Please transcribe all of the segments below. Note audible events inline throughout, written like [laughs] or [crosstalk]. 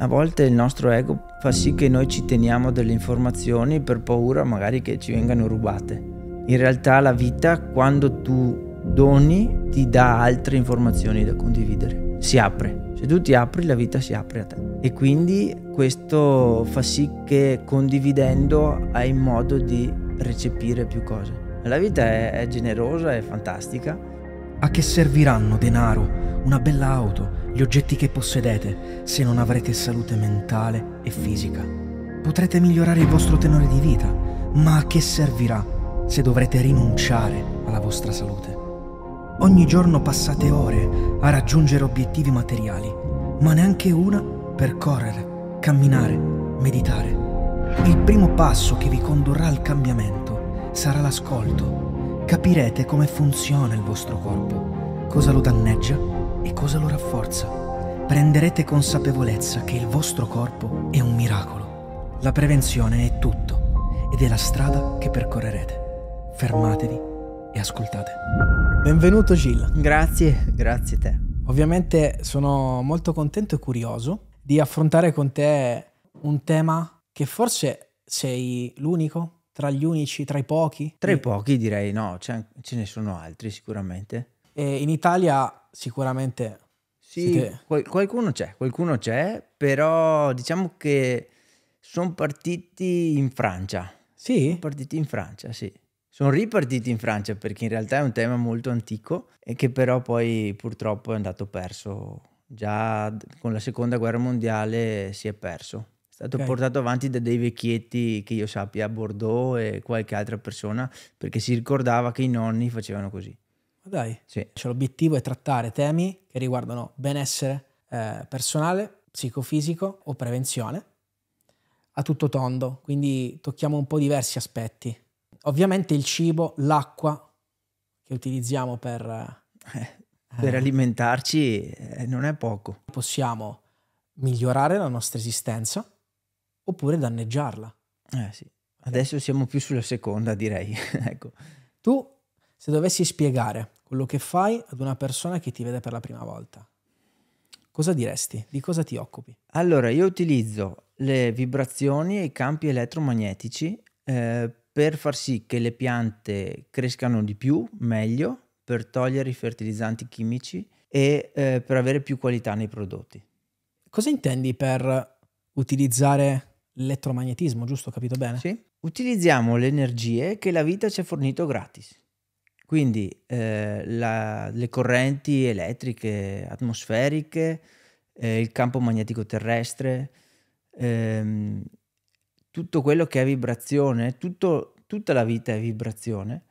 A volte il nostro ego fa sì che noi ci teniamo delle informazioni per paura magari che ci vengano rubate. In realtà la vita, quando tu doni, ti dà altre informazioni da condividere. Si apre. Se tu ti apri, la vita si apre a te. E quindi questo fa sì che condividendo hai modo di recepire più cose. La vita è, generosa, è fantastica a che serviranno denaro, una bella auto, gli oggetti che possedete, se non avrete salute mentale e fisica? Potrete migliorare il vostro tenore di vita, ma a che servirà se dovrete rinunciare alla vostra salute? Ogni giorno passate ore a raggiungere obiettivi materiali, ma neanche una per correre, camminare, meditare. Il primo passo che vi condurrà al cambiamento sarà l'ascolto capirete come funziona il vostro corpo, cosa lo danneggia e cosa lo rafforza. Prenderete consapevolezza che il vostro corpo è un miracolo. La prevenzione è tutto ed è la strada che percorrerete. Fermatevi e ascoltate. Benvenuto Gil. Grazie, grazie a te. Ovviamente sono molto contento e curioso di affrontare con te un tema che forse sei l'unico tra gli unici, tra i pochi? Tra i pochi direi no, ce ne sono altri sicuramente. E in Italia sicuramente... Sì, siete... qual- qualcuno c'è, qualcuno c'è, però diciamo che sono partiti in Francia. Sì? Sono partiti in Francia, sì. Sono ripartiti in Francia perché in realtà è un tema molto antico e che però poi purtroppo è andato perso. Già con la seconda guerra mondiale si è perso stato okay. portato avanti da dei vecchietti che io sappia a Bordeaux e qualche altra persona perché si ricordava che i nonni facevano così. Ma dai, sì. cioè, l'obiettivo è trattare temi che riguardano benessere eh, personale, psicofisico o prevenzione a tutto tondo, quindi tocchiamo un po' diversi aspetti. Ovviamente il cibo, l'acqua che utilizziamo per... Eh, [laughs] per eh, alimentarci eh, non è poco. Possiamo migliorare la nostra esistenza, oppure danneggiarla. Eh sì. Adesso siamo più sulla seconda, direi. [laughs] ecco. Tu, se dovessi spiegare quello che fai ad una persona che ti vede per la prima volta, cosa diresti? Di cosa ti occupi? Allora, io utilizzo le vibrazioni e i campi elettromagnetici eh, per far sì che le piante crescano di più, meglio, per togliere i fertilizzanti chimici e eh, per avere più qualità nei prodotti. Cosa intendi per utilizzare l'elettromagnetismo, giusto? Capito bene? Sì. Utilizziamo le energie che la vita ci ha fornito gratis. Quindi eh, la, le correnti elettriche, atmosferiche, eh, il campo magnetico terrestre, ehm, tutto quello che è vibrazione, tutto, tutta la vita è vibrazione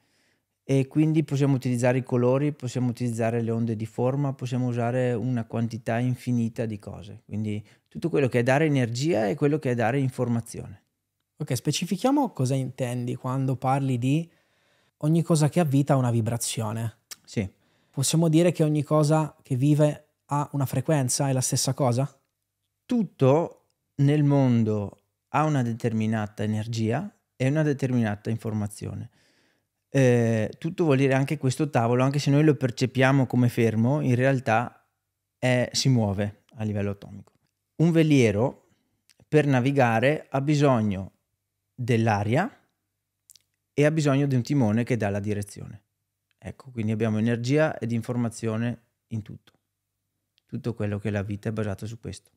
e quindi possiamo utilizzare i colori, possiamo utilizzare le onde di forma, possiamo usare una quantità infinita di cose. Quindi tutto quello che è dare energia è quello che è dare informazione. Ok, specifichiamo cosa intendi quando parli di ogni cosa che ha vita ha una vibrazione. Sì. Possiamo dire che ogni cosa che vive ha una frequenza, è la stessa cosa? Tutto nel mondo ha una determinata energia e una determinata informazione eh, tutto vuol dire anche questo tavolo, anche se noi lo percepiamo come fermo, in realtà è, si muove a livello atomico. Un veliero per navigare ha bisogno dell'aria e ha bisogno di un timone che dà la direzione. Ecco, quindi abbiamo energia ed informazione in tutto. Tutto quello che è la vita è basato su questo.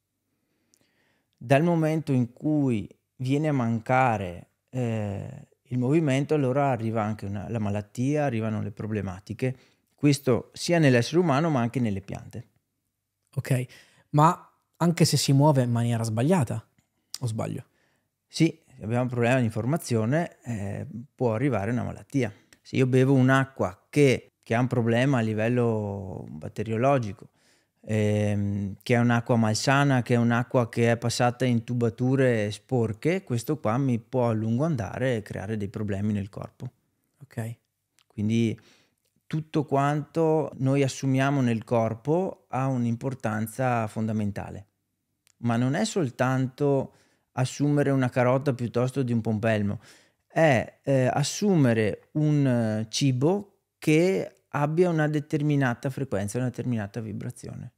Dal momento in cui viene a mancare eh, il movimento, allora arriva anche una, la malattia, arrivano le problematiche. Questo sia nell'essere umano ma anche nelle piante. Ok, ma anche se si muove in maniera sbagliata, o sbaglio? Sì, se abbiamo un problema di informazione eh, può arrivare una malattia. Se io bevo un'acqua che, che ha un problema a livello batteriologico, ehm, che è un'acqua malsana, che è un'acqua che è passata in tubature sporche, questo qua mi può a lungo andare e creare dei problemi nel corpo. Ok. Quindi tutto quanto noi assumiamo nel corpo ha un'importanza fondamentale. Ma non è soltanto assumere una carota piuttosto di un pompelmo, è eh, assumere un eh, cibo che abbia una determinata frequenza, una determinata vibrazione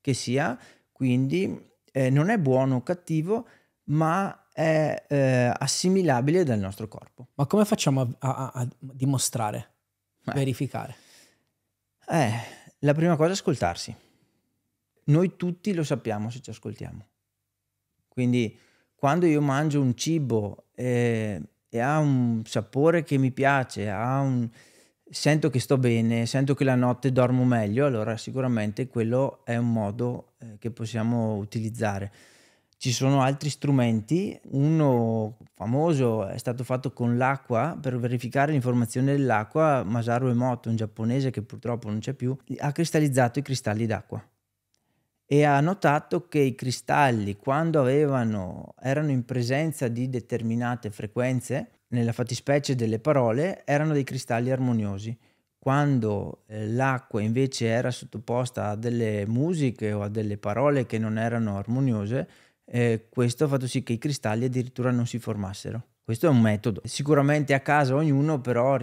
che sia, quindi eh, non è buono o cattivo, ma è eh, assimilabile dal nostro corpo. Ma come facciamo a, a, a dimostrare, eh. verificare? Eh, la prima cosa è ascoltarsi. Noi tutti lo sappiamo se ci ascoltiamo. Quindi quando io mangio un cibo eh, e ha un sapore che mi piace, ha un, sento che sto bene, sento che la notte dormo meglio, allora sicuramente quello è un modo eh, che possiamo utilizzare. Ci sono altri strumenti, uno famoso è stato fatto con l'acqua per verificare l'informazione dell'acqua, Masaru Emoto, un giapponese che purtroppo non c'è più, ha cristallizzato i cristalli d'acqua e ha notato che i cristalli quando avevano, erano in presenza di determinate frequenze nella fattispecie delle parole, erano dei cristalli armoniosi. Quando eh, l'acqua invece era sottoposta a delle musiche o a delle parole che non erano armoniose, eh, questo ha fatto sì che i cristalli addirittura non si formassero. Questo è un metodo. Sicuramente a casa ognuno però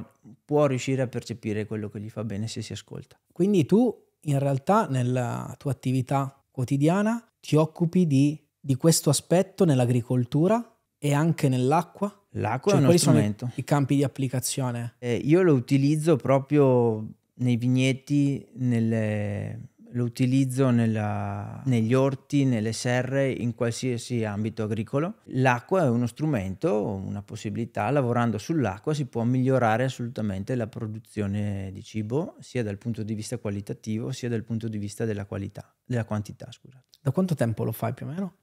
può riuscire a percepire quello che gli fa bene se si ascolta. Quindi tu in realtà nella tua attività quotidiana ti occupi di, di questo aspetto nell'agricoltura e anche nell'acqua? L'acqua cioè, è uno strumento. i campi di applicazione? Eh, io lo utilizzo proprio nei vigneti, nelle, lo utilizzo nella, negli orti, nelle serre, in qualsiasi ambito agricolo. L'acqua è uno strumento, una possibilità, lavorando sull'acqua si può migliorare assolutamente la produzione di cibo, sia dal punto di vista qualitativo, sia dal punto di vista della qualità, della quantità, scusate. Da quanto tempo lo fai più o meno?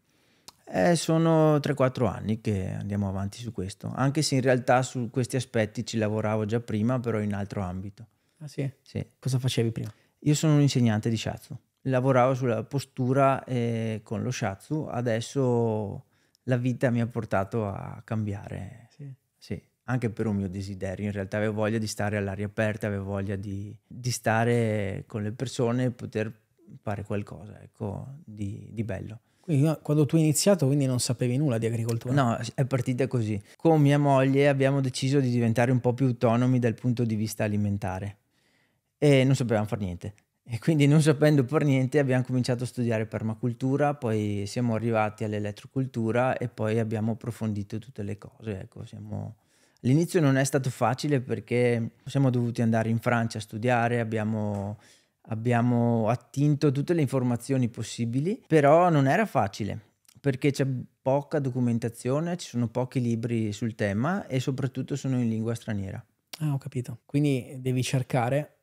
Eh, sono 3-4 anni che andiamo avanti su questo, anche se in realtà su questi aspetti ci lavoravo già prima, però in altro ambito. Ah sì? sì. Cosa facevi prima? Io sono un insegnante di Shatsu, lavoravo sulla postura e eh, con lo Shatsu, adesso la vita mi ha portato a cambiare. Sì. sì. Anche per un mio desiderio, in realtà avevo voglia di stare all'aria aperta, avevo voglia di, di stare con le persone, e poter fare qualcosa ecco, di, di bello. Quindi quando tu hai iniziato quindi non sapevi nulla di agricoltura? No, è partita così. Con mia moglie abbiamo deciso di diventare un po' più autonomi dal punto di vista alimentare e non sapevamo fare niente. E quindi non sapendo per niente abbiamo cominciato a studiare permacultura, poi siamo arrivati all'elettrocultura e poi abbiamo approfondito tutte le cose. Ecco, siamo... All'inizio non è stato facile perché siamo dovuti andare in Francia a studiare, abbiamo abbiamo attinto tutte le informazioni possibili, però non era facile perché c'è poca documentazione, ci sono pochi libri sul tema e soprattutto sono in lingua straniera. Ah, ho capito. Quindi devi cercare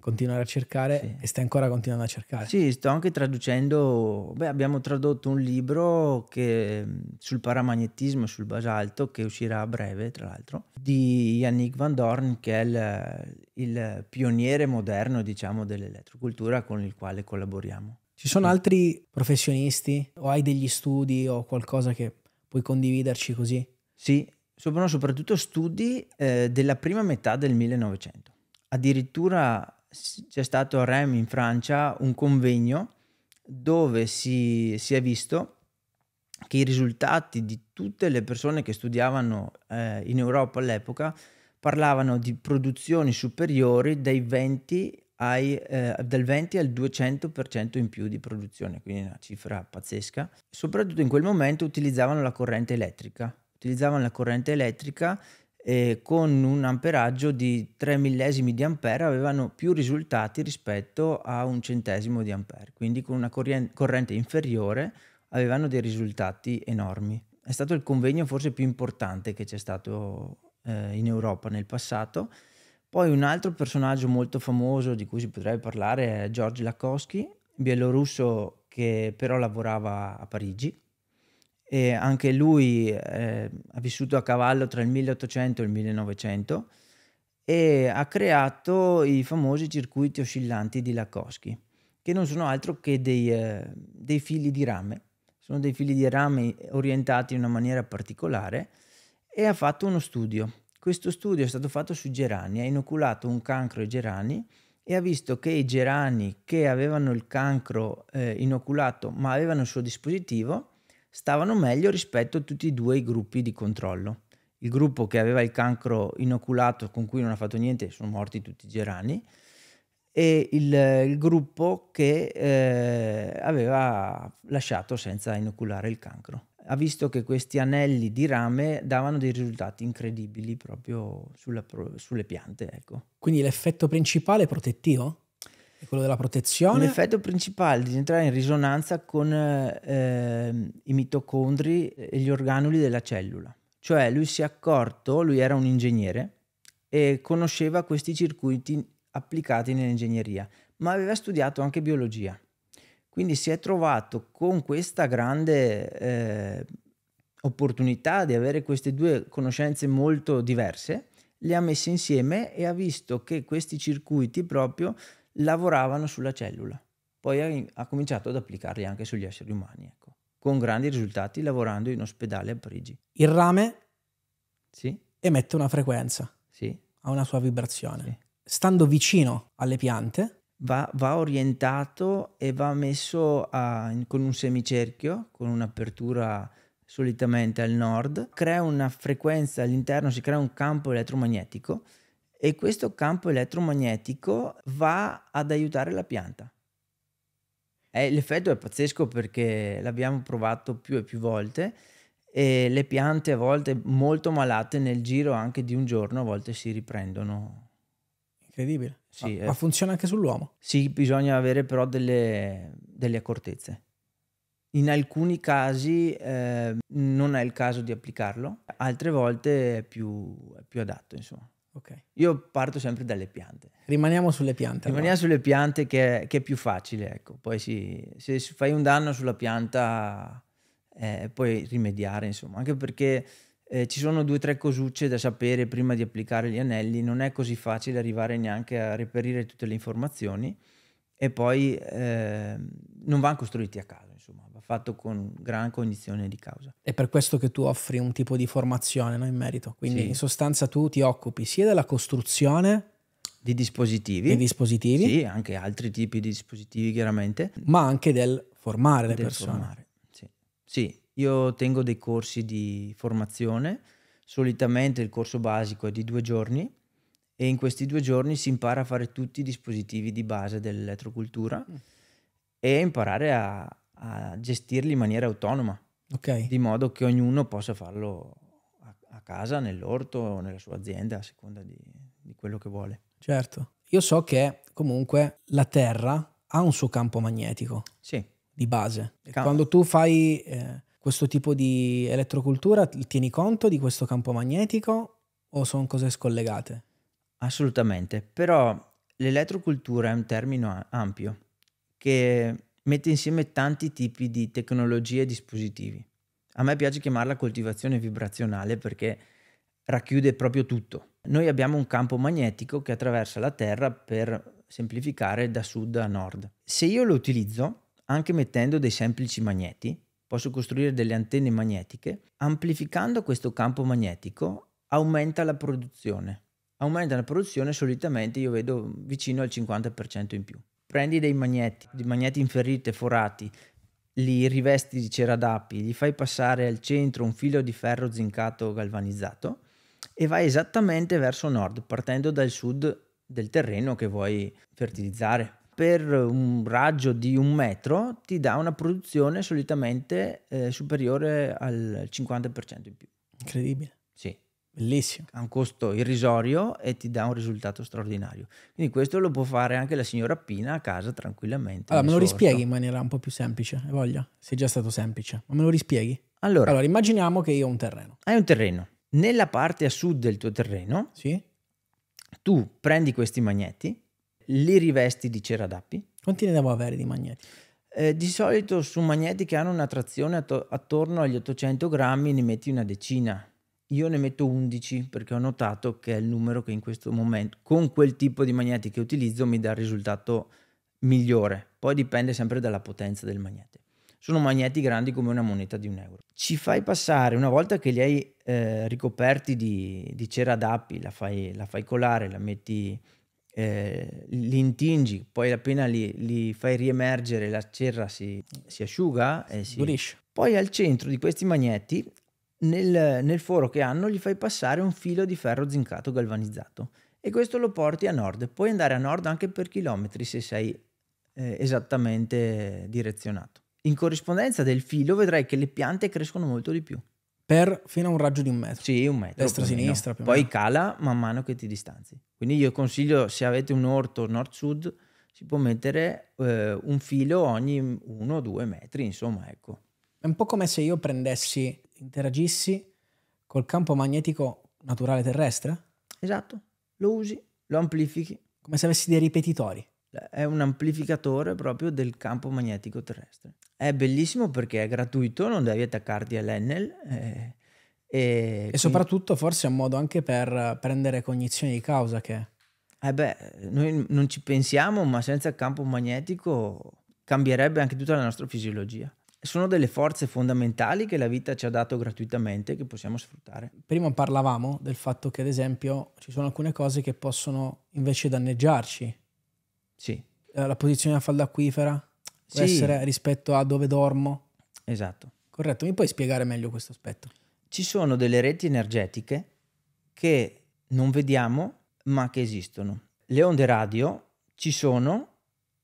continuare a cercare sì. e stai ancora continuando a cercare. Sì, sto anche traducendo, beh, abbiamo tradotto un libro che, sul paramagnetismo, e sul basalto, che uscirà a breve, tra l'altro, di Yannick Van Dorn, che è il, il pioniere moderno, diciamo, dell'elettrocultura con il quale collaboriamo. Ci sono altri professionisti o hai degli studi o qualcosa che puoi condividerci così? Sì, sono soprattutto studi eh, della prima metà del 1900. Addirittura c'è stato a Rennes in Francia un convegno dove si, si, è visto che i risultati di tutte le persone che studiavano eh, in Europa all'epoca parlavano di produzioni superiori 20 ai, eh, dal 20 al 200% in più di produzione, quindi una cifra pazzesca. Soprattutto in quel momento utilizzavano la corrente elettrica, utilizzavano la corrente elettrica eh, con un amperaggio di 3 millesimi di ampere avevano più risultati rispetto a un centesimo di ampere, quindi con una corrente inferiore avevano dei risultati enormi. È stato il convegno forse più importante che c'è stato eh, in Europa nel passato. Poi un altro personaggio molto famoso di cui si potrebbe parlare è George Lakowski, bielorusso che però lavorava a Parigi e anche lui eh, ha vissuto a cavallo tra il 1800 e il 1900 e ha creato i famosi circuiti oscillanti di Lakowski, che non sono altro che dei, eh, dei fili di rame. Sono dei fili di rame orientati in una maniera particolare e ha fatto uno studio. Questo studio è stato fatto su gerani, ha inoculato un cancro ai gerani e ha visto che i gerani che avevano il cancro eh, inoculato ma avevano il suo dispositivo stavano meglio rispetto a tutti e due i gruppi di controllo. Il gruppo che aveva il cancro inoculato con cui non ha fatto niente sono morti tutti i gerani e il, il gruppo che eh, aveva lasciato senza inoculare il cancro. Ha visto che questi anelli di rame davano dei risultati incredibili proprio sulla, sulle piante. Ecco. Quindi l'effetto principale è protettivo? È quello della protezione. L'effetto principale di entrare in risonanza con eh, i mitocondri e gli organuli della cellula. Cioè lui si è accorto, lui era un ingegnere e conosceva questi circuiti applicati nell'ingegneria, ma aveva studiato anche biologia. Quindi si è trovato con questa grande eh, opportunità di avere queste due conoscenze molto diverse, le ha messe insieme e ha visto che questi circuiti proprio lavoravano sulla cellula. Poi ha, ha cominciato ad applicarli anche sugli esseri umani, ecco. con grandi risultati lavorando in ospedale a Parigi. Il rame sì. emette una frequenza, sì. ha una sua vibrazione. Sì. Stando vicino alle piante, Va, va, orientato e va messo a, con un semicerchio, con un'apertura solitamente al nord, crea una frequenza all'interno, si crea un campo elettromagnetico e questo campo elettromagnetico va ad aiutare la pianta. Eh, l'effetto è pazzesco perché l'abbiamo provato più e più volte e le piante a volte molto malate nel giro anche di un giorno a volte si riprendono. Incredibile. Sì, ma, eh, ma, funziona anche sull'uomo? Sì, bisogna avere però delle, delle accortezze. In alcuni casi eh, non è il caso di applicarlo, altre volte è più, è più adatto, insomma. Okay. Io parto sempre dalle piante. Rimaniamo sulle piante. Rimaniamo allora. sulle piante che è, che è, più facile, ecco. Poi sì, se fai un danno sulla pianta eh, puoi rimediare, insomma, anche perché eh, ci sono due o tre cosucce da sapere prima di applicare gli anelli, non è così facile arrivare neanche a reperire tutte le informazioni e poi eh, non vanno costruiti a casa fatto con gran cognizione di causa. È per questo che tu offri un tipo di formazione no, in merito, quindi sì. in sostanza tu ti occupi sia della costruzione di dispositivi, di dispositivi, sì, anche altri tipi di dispositivi chiaramente, ma anche del formare le del persone. Formare, sì. sì, io tengo dei corsi di formazione, solitamente il corso basico è di due giorni e in questi due giorni si impara a fare tutti i dispositivi di base dell'elettrocultura mm. e imparare a, a gestirli in maniera autonoma, okay. di modo che ognuno possa farlo a, a, casa, nell'orto o nella sua azienda, a seconda di, di quello che vuole. Certo. Io so che comunque la Terra ha un suo campo magnetico sì. di base. Cam- quando tu fai eh, questo tipo di elettrocultura, tieni conto di questo campo magnetico o sono cose scollegate? Assolutamente, però l'elettrocultura è un termine ampio che mette insieme tanti tipi di tecnologie e dispositivi. A me piace chiamarla coltivazione vibrazionale perché racchiude proprio tutto. Noi abbiamo un campo magnetico che attraversa la Terra per semplificare da sud a nord. Se io lo utilizzo, anche mettendo dei semplici magneti, posso costruire delle antenne magnetiche, amplificando questo campo magnetico aumenta la produzione. Aumenta la produzione solitamente io vedo vicino al 50% in più prendi dei magneti, dei magneti inferriti, forati, li rivesti di cera d'api, gli fai passare al centro un filo di ferro zincato galvanizzato e vai esattamente verso nord, partendo dal sud del terreno che vuoi fertilizzare. Per un raggio di un metro ti dà una produzione solitamente eh, superiore al 50% in più. Incredibile. Bellissimo. A un costo irrisorio e ti dà un risultato straordinario. Quindi questo lo può fare anche la signora Pina a casa tranquillamente. Allora, me lo sorto. rispieghi in maniera un po' più semplice, hai voglia? Sei già stato semplice, ma me lo rispieghi? Allora, allora immaginiamo che io ho un terreno. Hai un terreno. Nella parte a sud del tuo terreno, sì. tu prendi questi magneti, li rivesti di cera d'appi. Quanti ne devo avere di magneti? Eh, di solito su magneti che hanno una trazione attorno agli 800 grammi ne metti una decina io ne metto 11 perché ho notato che è il numero che in questo momento, con quel tipo di magneti che utilizzo, mi dà il risultato migliore. Poi dipende sempre dalla potenza del magnete. Sono magneti grandi come una moneta di un euro. Ci fai passare, una volta che li hai eh, ricoperti di, di, cera d'appi, la fai, la fai colare, la metti, eh, li intingi, poi appena li, li fai riemergere la cera si, si asciuga e si... Pulisce. Poi al centro di questi magneti nel, nel foro che hanno gli fai passare un filo di ferro zincato galvanizzato e questo lo porti a nord. Puoi andare a nord anche per chilometri se sei eh, esattamente direzionato. In corrispondenza del filo vedrai che le piante crescono molto di più. Per fino a un raggio di un metro. Sì, un metro. Destra-sinistra. Poi cala man mano che ti distanzi. Quindi io consiglio, se avete un orto nord-sud, si può mettere eh, un filo ogni uno o due metri, insomma, ecco. È un po' come se io prendessi interagissi col campo magnetico naturale terrestre? Esatto, lo usi, lo amplifichi. Come se avessi dei ripetitori. Cioè, è un amplificatore proprio del campo magnetico terrestre. È bellissimo perché è gratuito, non devi attaccarti all'Enel. Eh, e, e, e soprattutto forse è un modo anche per prendere cognizione di causa che... Eh beh, noi non ci pensiamo, ma senza il campo magnetico cambierebbe anche tutta la nostra fisiologia sono delle forze fondamentali che la vita ci ha dato gratuitamente che possiamo sfruttare. Prima parlavamo del fatto che, ad esempio, ci sono alcune cose che possono invece danneggiarci. Sì. Eh, la posizione a falda acquifera sì. essere rispetto a dove dormo. Esatto. Corretto, mi puoi spiegare meglio questo aspetto? Ci sono delle reti energetiche che non vediamo ma che esistono. Le onde radio ci sono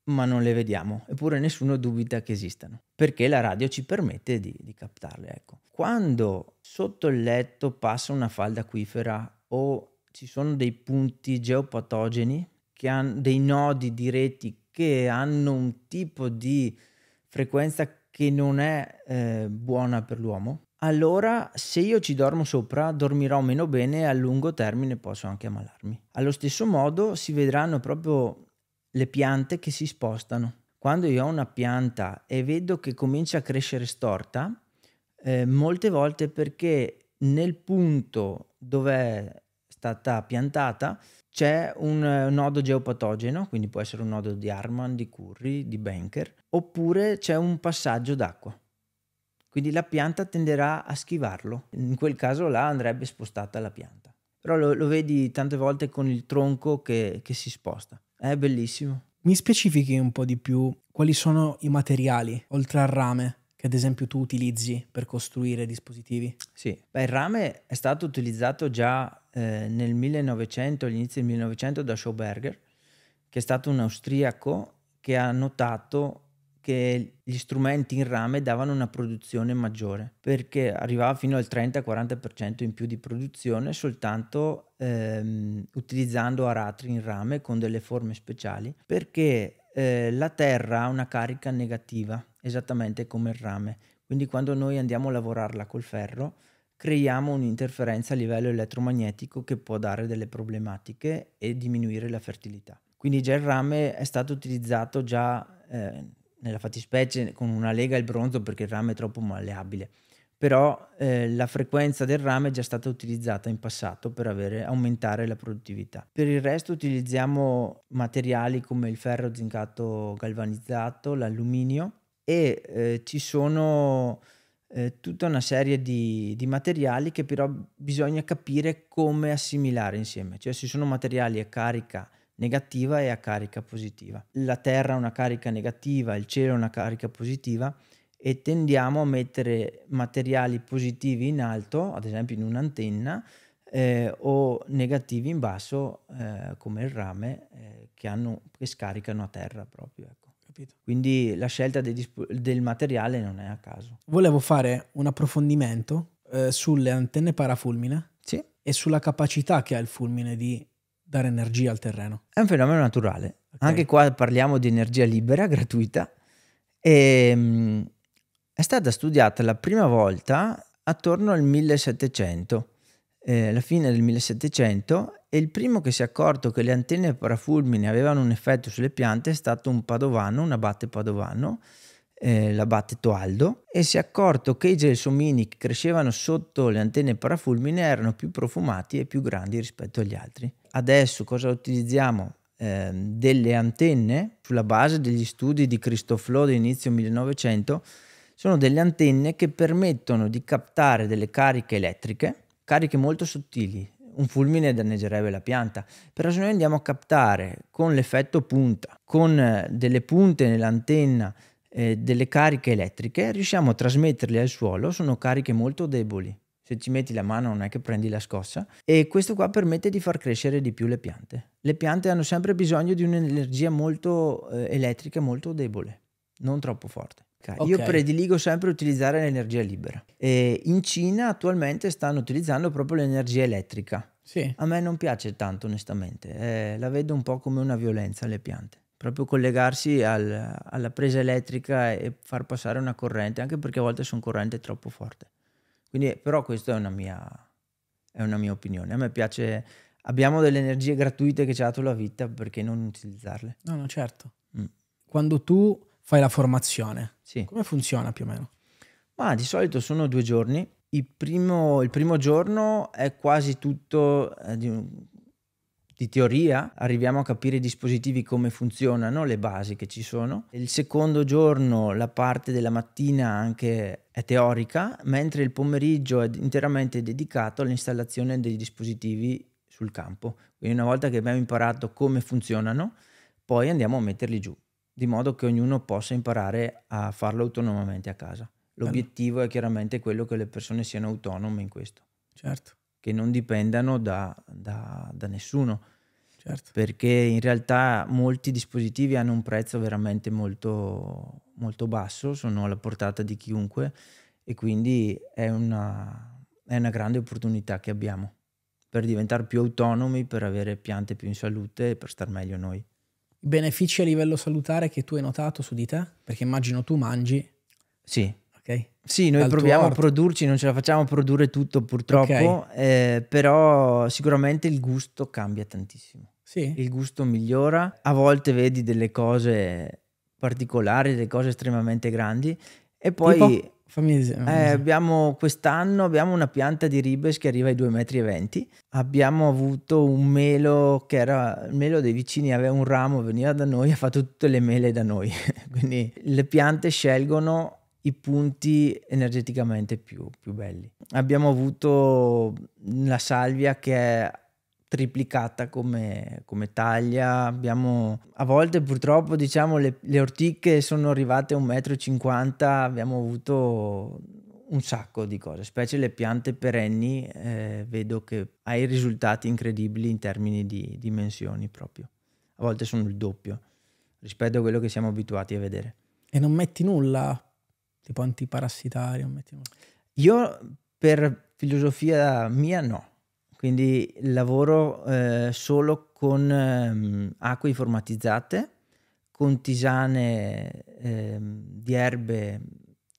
ma non le vediamo, eppure nessuno dubita che esistano, perché la radio ci permette di, di captarle. Ecco. Quando sotto il letto passa una falda acquifera o ci sono dei punti geopatogeni, che hanno dei nodi di reti che hanno un tipo di frequenza che non è eh, buona per l'uomo, allora se io ci dormo sopra dormirò meno bene e a lungo termine posso anche ammalarmi. Allo stesso modo si vedranno proprio le piante che si spostano. Quando io ho una pianta e vedo che comincia a crescere storta, eh, molte volte perché nel punto dove è stata piantata c'è un, eh, nodo geopatogeno, quindi può essere un nodo di Arman, di Curry, di Benker, oppure c'è un passaggio d'acqua. Quindi la pianta tenderà a schivarlo. In quel caso là andrebbe spostata la pianta. Però lo, lo vedi tante volte con il tronco che, che si sposta. È bellissimo. Mi specifichi un po' di più quali sono i materiali, oltre al rame, che ad esempio tu utilizzi per costruire dispositivi? Sì, Beh, il rame è stato utilizzato già eh, nel 1900, all'inizio del 1900 da Schauberger, che è stato un austriaco che ha notato che gli strumenti in rame davano una produzione maggiore, perché arrivava fino al 30-40% in più di produzione soltanto ehm, utilizzando aratri in rame con delle forme speciali, perché eh, la terra ha una carica negativa, esattamente come il rame. Quindi quando noi andiamo a lavorarla col ferro, creiamo un'interferenza a livello elettromagnetico che può dare delle problematiche e diminuire la fertilità. Quindi già il rame è stato utilizzato già eh, nella fattispecie con una lega il bronzo perché il rame è troppo malleabile, però eh, la frequenza del rame è già stata utilizzata in passato per avere, aumentare la produttività. Per il resto utilizziamo materiali come il ferro zincato galvanizzato, l'alluminio e eh, ci sono eh, tutta una serie di, di, materiali che però bisogna capire come assimilare insieme, cioè ci sono materiali a carica negativa e a carica positiva. La Terra ha una carica negativa, il cielo ha una carica positiva e tendiamo a mettere materiali positivi in alto, ad esempio in un'antenna, eh, o negativi in basso eh, come il rame eh, che, hanno, che, scaricano a terra proprio. Ecco. Quindi la scelta disp- del materiale non è a caso. Volevo fare un approfondimento eh, sulle antenne parafulmine sì. e sulla capacità che ha il fulmine di dare energia al terreno. È un fenomeno naturale. Okay. Anche qua parliamo di energia libera, [laughs] gratuita. E, ehm, è stata studiata la prima volta attorno al 1700, eh, alla fine del 1700, e il primo che si è accorto che le antenne parafulmine avevano un effetto sulle piante è stato un padovano, un abate padovano, eh, l'abate Toaldo e si è accorto che i gelsomini che crescevano sotto le antenne parafulmine erano più profumati e più grandi rispetto agli altri. Adesso cosa utilizziamo? Eh, delle antenne sulla base degli studi di Cristoflo d'inizio 1900 sono delle antenne che permettono di captare delle cariche elettriche, cariche molto sottili, un fulmine danneggerebbe la pianta. Però se noi andiamo a captare con l'effetto punta, con eh, delle punte nell'antenna eh, delle cariche elettriche, riusciamo a trasmetterle al suolo, sono cariche molto deboli. Se ci metti la mano non è che prendi la scossa e questo qua permette di far crescere di più le piante. Le piante hanno sempre bisogno di un'energia molto eh, elettrica molto debole, non troppo forte. Cioè, okay. Io prediligo sempre utilizzare l'energia libera. E in Cina attualmente stanno utilizzando proprio l'energia elettrica. Sì. A me non piace tanto onestamente, eh, la vedo un po' come una violenza alle piante proprio collegarsi al, alla presa elettrica e far passare una corrente, anche perché a volte sono corrente troppo forte. Quindi, però questa è una mia, è una mia opinione. A me piace, abbiamo delle energie gratuite che ci ha dato la vita, perché non utilizzarle? No, no, certo. Mm. Quando tu fai la formazione, sì. come funziona più o meno? Ma di solito sono due giorni. Il primo, il primo giorno è quasi tutto eh, di, di teoria, arriviamo a capire i dispositivi come funzionano, le basi che ci sono. Il secondo giorno la parte della mattina anche è teorica, mentre il pomeriggio è interamente dedicato all'installazione dei dispositivi sul campo. Quindi una volta che abbiamo imparato come funzionano, poi andiamo a metterli giù, di modo che ognuno possa imparare a farlo autonomamente a casa. L'obiettivo allora. è chiaramente quello che le persone siano autonome in questo. Certo che non dipendano da, da, da nessuno. Certo. Perché in realtà molti dispositivi hanno un prezzo veramente molto, molto basso, sono alla portata di chiunque e quindi è una, è una grande opportunità che abbiamo per diventare più autonomi, per avere piante più in salute e per star meglio noi. benefici a livello salutare che tu hai notato su di te? Perché immagino tu mangi. Sì, ok? Sì, noi proviamo a produrci, non ce la facciamo produrre tutto purtroppo, okay. eh, però sicuramente il gusto cambia tantissimo. Sì. Il gusto migliora, a volte vedi delle cose particolari, delle cose estremamente grandi e poi... Tipo? Fammi eh, esempio. Eh, abbiamo quest'anno abbiamo una pianta di ribes che arriva ai 2,20 metri. Abbiamo avuto un melo che era il melo dei vicini, aveva un ramo, veniva da noi, [laughs] ha fatto tutte le mele da noi. [laughs] Quindi le piante scelgono i punti energeticamente più, più belli. Abbiamo avuto la salvia che è triplicata come, come, taglia. Abbiamo a volte purtroppo diciamo le, le ortiche sono arrivate a 1,50 m, abbiamo avuto un sacco di cose, specie le piante perenni, eh, vedo che hai risultati incredibili in termini di dimensioni proprio. A volte sono il doppio rispetto a quello che siamo abituati a vedere. E non metti nulla tipo antiparassitario? Mettiamo. Io per filosofia mia no, quindi lavoro eh, solo con ehm, acque informatizzate, con tisane ehm, di erbe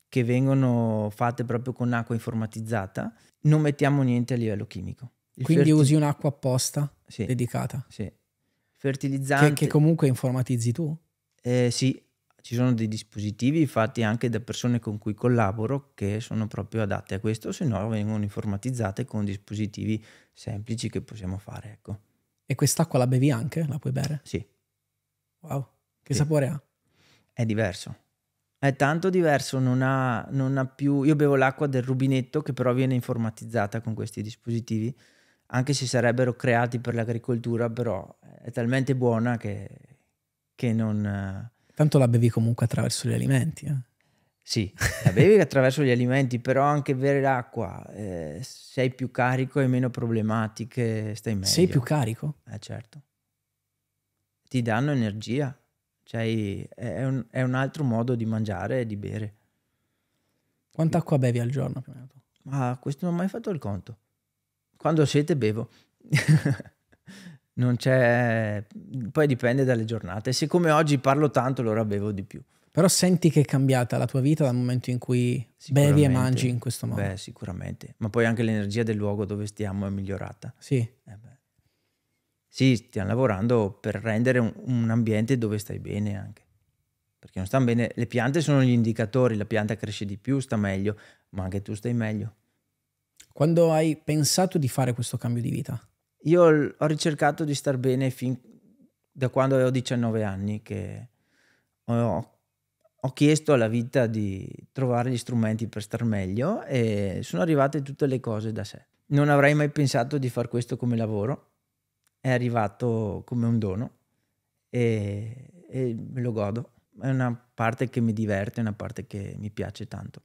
che vengono fatte proprio con acqua informatizzata, non mettiamo niente a livello chimico. Il quindi fertil... usi un'acqua apposta sì, dedicata? Sì. Fertilizzante. Che, che comunque informatizzi tu? Eh, sì, ci sono dei dispositivi fatti anche da persone con cui collaboro che sono proprio adatte a questo, se no vengono informatizzate con dispositivi semplici che possiamo fare. Ecco. E quest'acqua la bevi anche? La puoi bere? Sì. Wow, che sì. sapore ha? È diverso. È tanto diverso, non ha, non ha più... Io bevo l'acqua del rubinetto che però viene informatizzata con questi dispositivi, anche se sarebbero creati per l'agricoltura, però è talmente buona che, che non Tanto la bevi comunque attraverso gli alimenti. Eh? Sì, la bevi [laughs] attraverso gli alimenti, però anche bere l'acqua, eh, sei più carico e meno problematiche, stai meglio. Sei più carico? Eh certo. Ti danno energia, cioè, è, un, è un altro modo di mangiare e di bere. Quanta acqua bevi al giorno? Ma questo non ho mai fatto il conto. Quando ho sete bevo. [laughs] non c'è... poi dipende dalle giornate. Siccome oggi parlo tanto, allora bevo di più. Però senti che è cambiata la tua vita dal momento in cui bevi e mangi in questo modo? Beh, sicuramente. Ma poi anche l'energia del luogo dove stiamo è migliorata. Sì. Eh sì, stiamo lavorando per rendere un, un, ambiente dove stai bene anche. Perché non stanno bene. Le piante sono gli indicatori, la pianta cresce di più, sta meglio, ma anche tu stai meglio. Quando hai pensato di fare questo cambio di vita? Io ho ricercato di star bene fin da quando avevo 19 anni, che ho, ho chiesto alla vita di trovare gli strumenti per star meglio e sono arrivate tutte le cose da sé. Non avrei mai pensato di fare questo come lavoro, è arrivato come un dono e, e me lo godo. È una parte che mi diverte, una parte che mi piace tanto.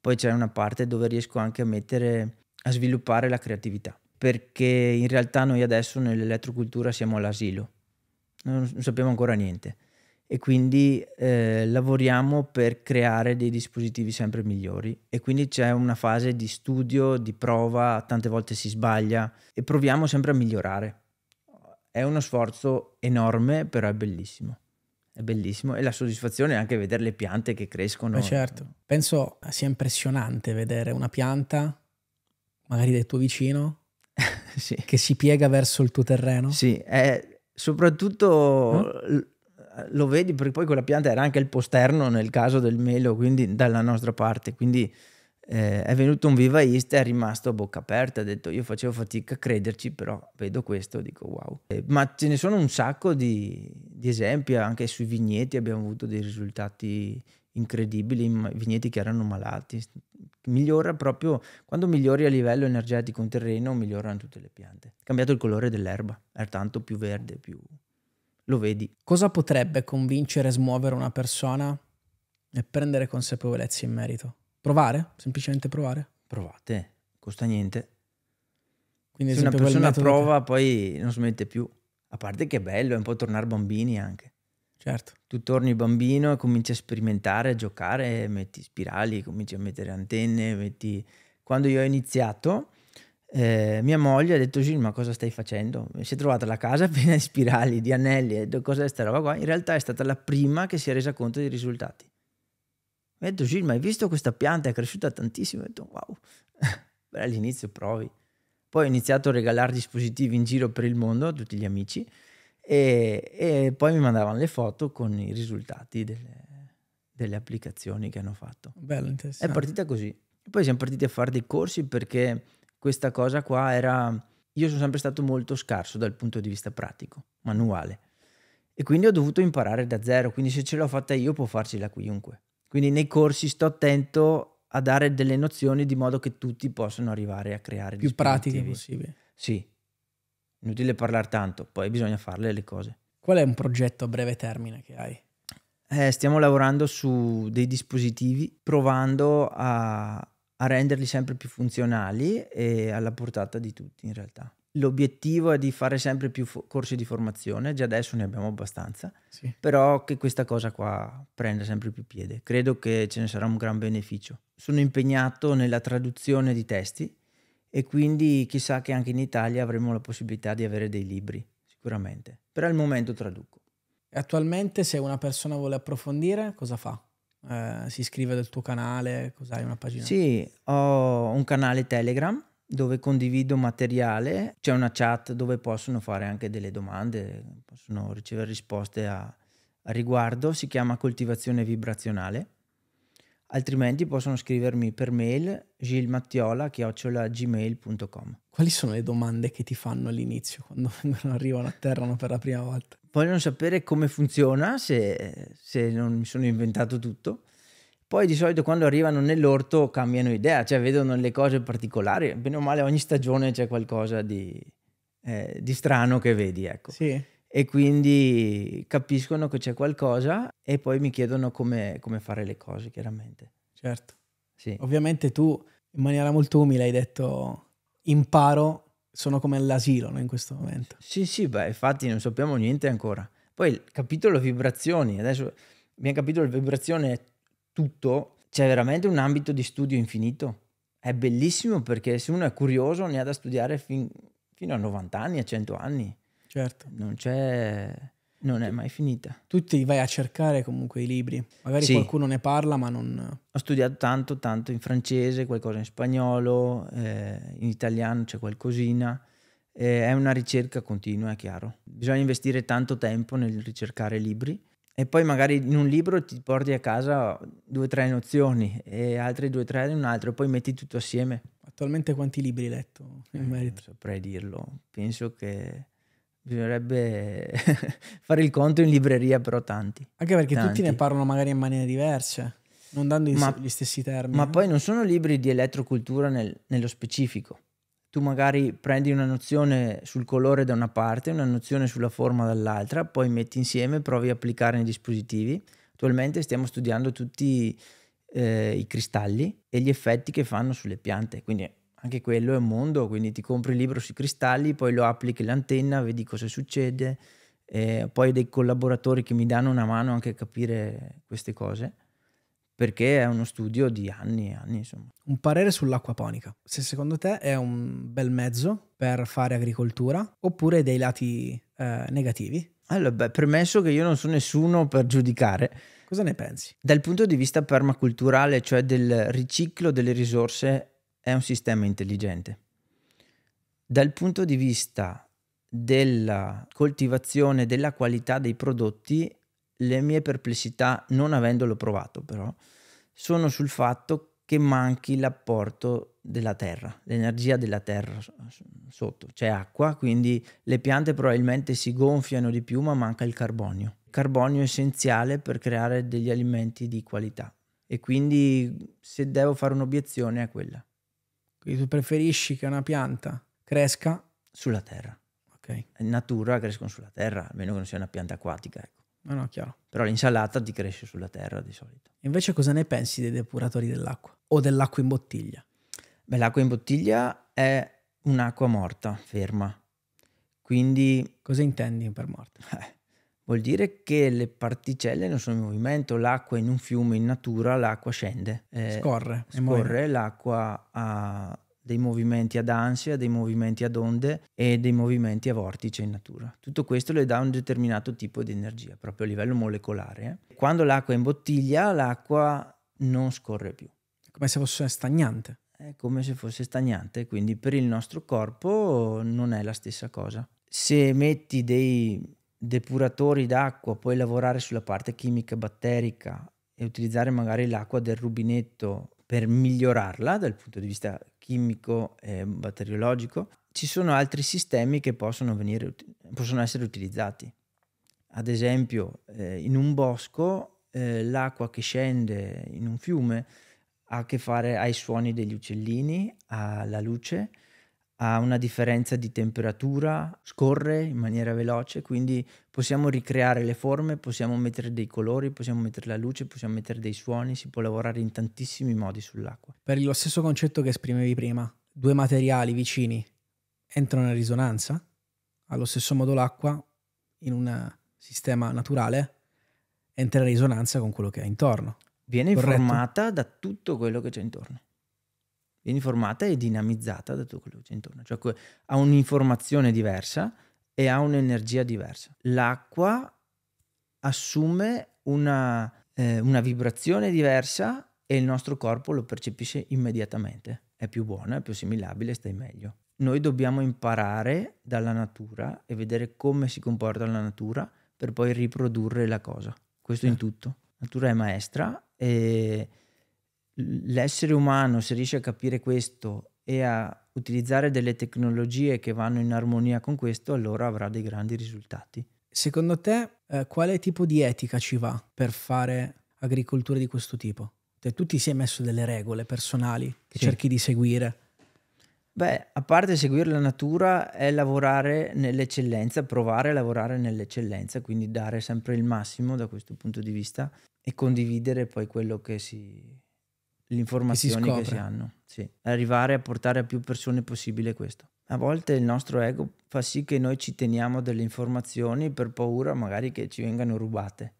Poi c'è una parte dove riesco anche a mettere, a sviluppare la creatività perché in realtà noi adesso nell'elettrocultura siamo all'asilo, non, non sappiamo ancora niente e quindi eh, lavoriamo per creare dei dispositivi sempre migliori e quindi c'è una fase di studio, di prova, tante volte si sbaglia e proviamo sempre a migliorare. È uno sforzo enorme, però è bellissimo. È bellissimo e la soddisfazione è anche vedere le piante che crescono. Ma certo, penso sia impressionante vedere una pianta, magari del tuo vicino, [laughs] sì. che si piega verso il tuo terreno. Sì, è, soprattutto mm. lo vedi perché poi quella pianta era anche il posterno nel caso del melo, quindi dalla nostra parte, quindi eh, è venuto un vivaista e è rimasto a bocca aperta, ha detto io facevo fatica a crederci, però vedo questo, dico wow. Eh, ma ce ne sono un sacco di, di esempi, anche sui vigneti abbiamo avuto dei risultati incredibili vigneti che erano malati. Migliora proprio, quando migliori a livello energetico un terreno, migliorano tutte le piante. Cambiato il colore dell'erba, è tanto più verde, più... lo vedi. Cosa potrebbe convincere e smuovere una persona e prendere consapevolezza in merito? Provare? Semplicemente provare? Provate, costa niente. Quindi Se una persona prova, poi non smette più. A parte che è bello, è un po' tornare bambini anche. Certo. Tu torni bambino e cominci a sperimentare, a giocare, metti spirali, cominci a mettere antenne, metti... Quando io ho iniziato, eh, mia moglie ha detto Gil ma cosa stai facendo? Mi si è trovata la casa [laughs] piena di spirali, di anelli, e cosa è sta roba qua? In realtà è stata la prima che si è resa conto dei risultati. Mi ha detto Gil ma hai visto questa pianta? È cresciuta tantissimo. Ho detto wow, [laughs] all'inizio provi. Poi ho iniziato a regalare dispositivi in giro per il mondo a tutti gli amici e, e, poi mi mandavano le foto con i risultati delle, delle applicazioni che hanno fatto. Bello, interessante. È partita così. poi siamo partiti a fare dei corsi perché questa cosa qua era... Io sono sempre stato molto scarso dal punto di vista pratico, manuale. E quindi ho dovuto imparare da zero. Quindi se ce l'ho fatta io può farcela chiunque. Quindi nei corsi sto attento a dare delle nozioni di modo che tutti possano arrivare a creare più pratiche possibile. Sì, Inutile parlare tanto, poi bisogna farle le cose. Qual è un progetto a breve termine che hai? Eh, stiamo lavorando su dei dispositivi, provando a, a renderli sempre più funzionali e alla portata di tutti in realtà. L'obiettivo è di fare sempre più corsi di formazione, già adesso ne abbiamo abbastanza, sì. però che questa cosa qua prenda sempre più piede. Credo che ce ne sarà un gran beneficio. Sono impegnato nella traduzione di testi, e quindi chissà che anche in Italia avremo la possibilità di avere dei libri, sicuramente. Per il momento traduco. Attualmente se una persona vuole approfondire, cosa fa? Eh, si iscrive al tuo canale? Cos'hai una pagina? Sì, ho un canale Telegram dove condivido materiale, c'è una chat dove possono fare anche delle domande, possono ricevere risposte a, a riguardo, si chiama coltivazione vibrazionale altrimenti possono scrivermi per mail gilmattiola.gmail.com Quali sono le domande che ti fanno all'inizio quando arrivano a terra per la prima volta? Vogliono sapere come funziona, se, se non mi sono inventato tutto. Poi di solito quando arrivano nell'orto cambiano idea, cioè vedono le cose particolari, bene o male ogni stagione c'è qualcosa di, eh, di strano che vedi, ecco. Sì e quindi capiscono che c'è qualcosa e poi mi chiedono come, come fare le cose, chiaramente. Certo. Sì. Ovviamente tu in maniera molto umile hai detto imparo, sono come l'asilo no, in questo momento. Sì, sì, beh, infatti non sappiamo niente ancora. Poi il capitolo vibrazioni, adesso abbiamo capito la vibrazione tutto, c'è veramente un ambito di studio infinito. È bellissimo perché se uno è curioso ne ha da studiare fin, fino a 90 anni, a 100 anni. Certo. Non c'è... Non è mai finita. Tu ti vai a cercare comunque i libri. Magari sì. qualcuno ne parla, ma non. Ho studiato tanto, tanto in francese, qualcosa in spagnolo, eh, in italiano c'è qualcosina. Eh, è una ricerca continua, è chiaro. Bisogna investire tanto tempo nel ricercare libri. E poi magari in un libro ti porti a casa due o tre nozioni e altre due o tre in un altro, e poi metti tutto assieme. Attualmente quanti libri hai letto in eh, merito? Non saprei dirlo. Penso che Bisognerebbe [laughs] fare il conto in libreria, però tanti. Anche perché tanti. tutti ne parlano magari in maniere diverse, non dando ma, gli stessi termini. Ma poi non sono libri di elettrocultura nel, nello specifico. Tu magari prendi una nozione sul colore da una parte, una nozione sulla forma dall'altra, poi metti insieme, provi a applicare nei dispositivi. Attualmente stiamo studiando tutti eh, i cristalli e gli effetti che fanno sulle piante, quindi anche quello è un mondo, quindi ti compri il libro sui cristalli, poi lo applichi l'antenna, vedi cosa succede, e eh, poi ho dei collaboratori che mi danno una mano anche a capire queste cose, perché è uno studio di anni e anni, insomma. Un parere sull'acquaponica, se secondo te è un bel mezzo per fare agricoltura oppure dei lati eh, negativi? Allora, beh, premesso che io non sono nessuno per giudicare. Cosa ne pensi? Dal punto di vista permaculturale, cioè del riciclo delle risorse è un sistema intelligente. Dal punto di vista della coltivazione della qualità dei prodotti, le mie perplessità, non avendolo provato però, sono sul fatto che manchi l'apporto della terra, l'energia della terra sotto. C'è acqua, quindi le piante probabilmente si gonfiano di più, ma manca il carbonio. Il carbonio è essenziale per creare degli alimenti di qualità. E quindi se devo fare un'obiezione è quella. Quindi tu preferisci che una pianta cresca sulla terra. Ok. In natura crescono sulla terra, almeno che non sia una pianta acquatica. Ecco. No, no, chiaro. Però l'insalata ti cresce sulla terra di solito. Invece cosa ne pensi dei depuratori dell'acqua o dell'acqua in bottiglia? Beh, l'acqua in bottiglia è un'acqua morta, ferma. Quindi... Cosa intendi per morta? [laughs] Eh, Vuol dire che le particelle non sono in movimento, l'acqua in un fiume in natura, l'acqua scende, eh, scorre, scorre l'acqua ha dei movimenti ad ansia, dei movimenti ad onde e dei movimenti a vortice in natura. Tutto questo le dà un determinato tipo di energia, proprio a livello molecolare. Eh. Quando l'acqua è in bottiglia, l'acqua non scorre più. È come se fosse stagnante. È come se fosse stagnante, quindi per il nostro corpo non è la stessa cosa. Se metti dei depuratori d'acqua, poi lavorare sulla parte chimica batterica e utilizzare magari l'acqua del rubinetto per migliorarla dal punto di vista chimico e batteriologico, ci sono altri sistemi che possono, venire, possono essere utilizzati. Ad esempio, eh, in un bosco eh, l'acqua che scende in un fiume ha a che fare ai suoni degli uccellini, alla luce, ha una differenza di temperatura, scorre in maniera veloce, quindi possiamo ricreare le forme, possiamo mettere dei colori, possiamo mettere la luce, possiamo mettere dei suoni, si può lavorare in tantissimi modi sull'acqua. Per lo stesso concetto che esprimevi prima, due materiali vicini entrano in risonanza, allo stesso modo l'acqua in un sistema naturale entra in risonanza con quello che è intorno. Viene Corretto? informata da tutto quello che c'è intorno viene informata e dinamizzata da tutto quello che c'è intorno, cioè ha un'informazione diversa e ha un'energia diversa. L'acqua assume una, eh, una vibrazione diversa e il nostro corpo lo percepisce immediatamente. È più buona, è più assimilabile, stai meglio. Noi dobbiamo imparare dalla natura e vedere come si comporta la natura per poi riprodurre la cosa. Questo in tutto. La natura è maestra e l'essere umano, se riesce a capire questo e a utilizzare delle tecnologie che vanno in armonia con questo, allora avrà dei grandi risultati. Secondo te, eh, quale tipo di etica ci va per fare agricoltura di questo tipo? Te, tu ti sei messo delle regole personali che sì. cerchi di seguire. Beh, a parte seguire la natura è lavorare nell'eccellenza, provare a lavorare nell'eccellenza, quindi dare sempre il massimo da questo punto di vista e condividere poi quello che si, l'informazione che si, che si hanno. Sì. Arrivare a portare a più persone possibile questo. A volte il nostro ego fa sì che noi ci teniamo delle informazioni per paura magari che ci vengano rubate.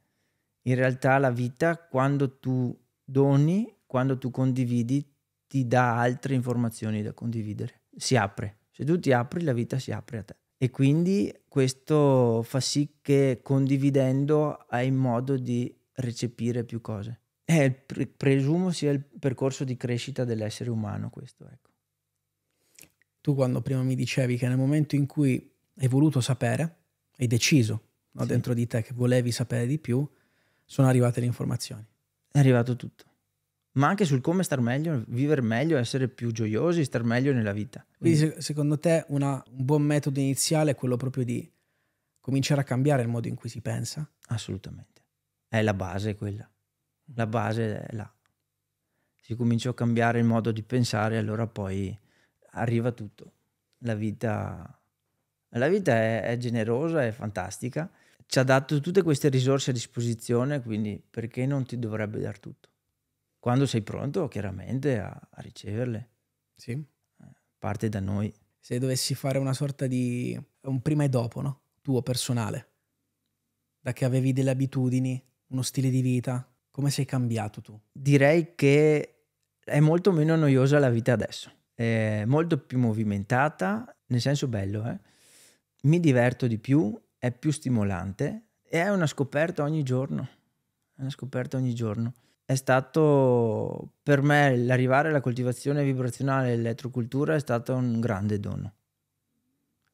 In realtà la vita, quando tu doni, quando tu condividi, ti dà altre informazioni da condividere. Si apre. Se tu ti apri, la vita si apre a te. E quindi questo fa sì che condividendo hai modo di recepire più cose è pre- presumo sia il percorso di crescita dell'essere umano questo, ecco. Tu quando prima mi dicevi che nel momento in cui hai voluto sapere, hai deciso no, sì. dentro di te che volevi sapere di più, sono arrivate le informazioni. È arrivato tutto. Ma anche sul come star meglio, vivere meglio, essere più gioiosi, star meglio nella vita. Quindi, Quindi secondo te una, un buon metodo iniziale è quello proprio di cominciare a cambiare il modo in cui si pensa? Assolutamente. È la base quella la base è là. Si comincia a cambiare il modo di pensare, allora poi arriva tutto. La vita, la vita è, è generosa, è fantastica, ci ha dato tutte queste risorse a disposizione, quindi perché non ti dovrebbe dar tutto? Quando sei pronto, chiaramente, a, a riceverle. Sì. Parte da noi. Se dovessi fare una sorta di... un prima e dopo, no? Tuo personale. Da che avevi delle abitudini, uno stile di vita, come sei cambiato tu? Direi che è molto meno noiosa la vita adesso, è molto più movimentata, nel senso bello, eh? mi diverto di più, è più stimolante e è una scoperta ogni giorno, è una scoperta ogni giorno. È stato per me l'arrivare alla coltivazione vibrazionale e elettrocultura è stato un grande dono,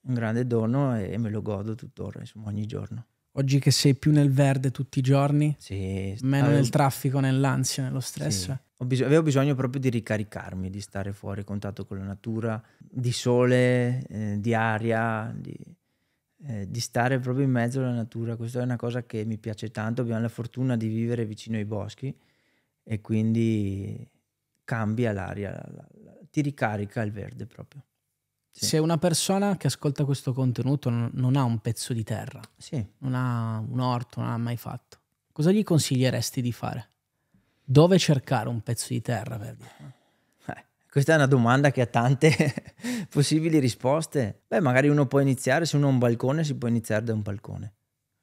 un grande dono e me lo godo tuttora, insomma, ogni giorno. Oggi che sei più nel verde tutti i giorni, sì, meno avevo... nel traffico, nell'ansia, nello stress. Sì. Bisog avevo bisogno proprio di ricaricarmi, di stare fuori, in contatto con la natura, di sole, eh, di aria, di, eh, di, stare proprio in mezzo alla natura. Questa è una cosa che mi piace tanto. Abbiamo la fortuna di vivere vicino ai boschi e quindi cambia l'aria, la, la, la, ti ricarica il verde proprio. Se una persona che ascolta questo contenuto non, non ha un pezzo di terra, sì. non ha un orto, non ha mai fatto, cosa gli consiglieresti di fare? Dove cercare un pezzo di terra per dire? Eh, questa è una domanda che ha tante [laughs] possibili risposte. Beh, magari uno può iniziare, se uno ha un balcone si può iniziare da un balcone.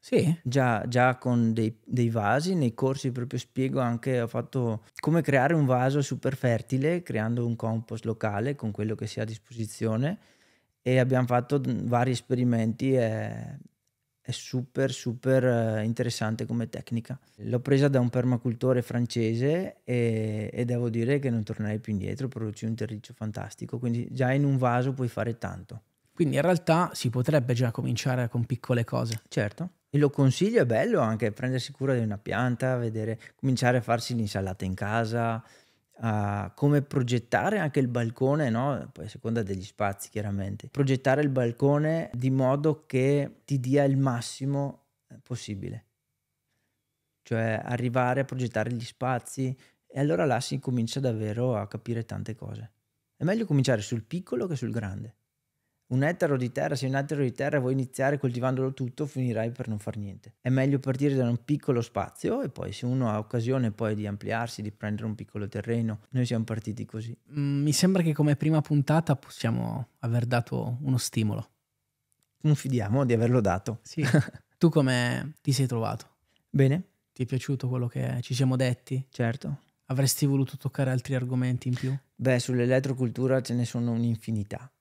Sì. Già, già con dei, dei, vasi, nei corsi proprio spiego anche, ho fatto come creare un vaso super fertile creando un compost locale con quello che si ha a disposizione e abbiamo fatto vari esperimenti e è super super eh, interessante come tecnica. L'ho presa da un permacultore francese e, e devo dire che non tornerei più indietro, produci un terriccio fantastico, quindi già in un vaso puoi fare tanto. Quindi in realtà si potrebbe già cominciare con piccole cose. Certo. E lo consiglio, è bello anche prendersi cura di una pianta, vedere, cominciare a farsi l'insalata in casa, a come progettare anche il balcone, no? poi a seconda degli spazi chiaramente, progettare il balcone di modo che ti dia il massimo eh, possibile, cioè arrivare a progettare gli spazi e allora là si comincia davvero a capire tante cose. È meglio cominciare sul piccolo che sul grande. Un ettaro di terra, se un ettaro di terra vuoi iniziare coltivandolo tutto, finirai per non far niente. È meglio partire da un piccolo spazio e poi se uno ha occasione poi di ampliarsi, di prendere un piccolo terreno, noi siamo partiti così. Mm, mi sembra che come prima puntata possiamo aver dato uno stimolo. Confidiamo di averlo dato. Sì. [laughs] tu come ti sei trovato? Bene. Ti è piaciuto quello che ci siamo detti? Certo. Avresti voluto toccare altri argomenti in più? Beh, sull'elettrocultura ce ne sono un'infinità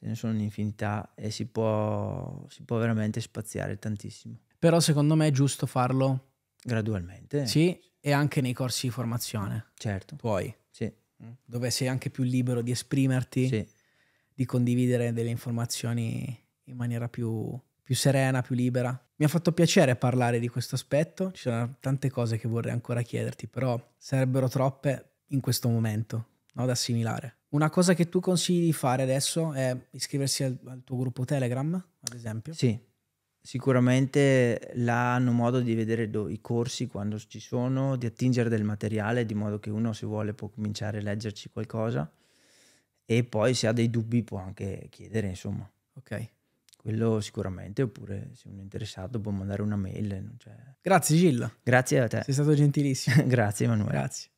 ce ne sono un'infinità e si può, si può veramente spaziare tantissimo. Però secondo me è giusto farlo gradualmente. Sì, e anche nei corsi di formazione. Certo. Poi, sì. dove sei anche più libero di esprimerti, sì. di condividere delle informazioni in maniera più, più serena, più libera. Mi ha fatto piacere parlare di questo aspetto, ci sono tante cose che vorrei ancora chiederti, però sarebbero troppe in questo momento no, da assimilare. Una cosa che tu consigli di fare adesso è iscriversi al, al tuo gruppo Telegram, ad esempio? Sì, sicuramente là hanno modo di vedere i corsi quando ci sono, di attingere del materiale, di modo che uno se vuole può cominciare a leggerci qualcosa e poi se ha dei dubbi può anche chiedere, insomma. Ok. Quello sicuramente, oppure se uno è interessato può mandare una mail. Grazie Gillo. Grazie a te. Sei stato gentilissimo. [laughs] Grazie Emanuele. Grazie.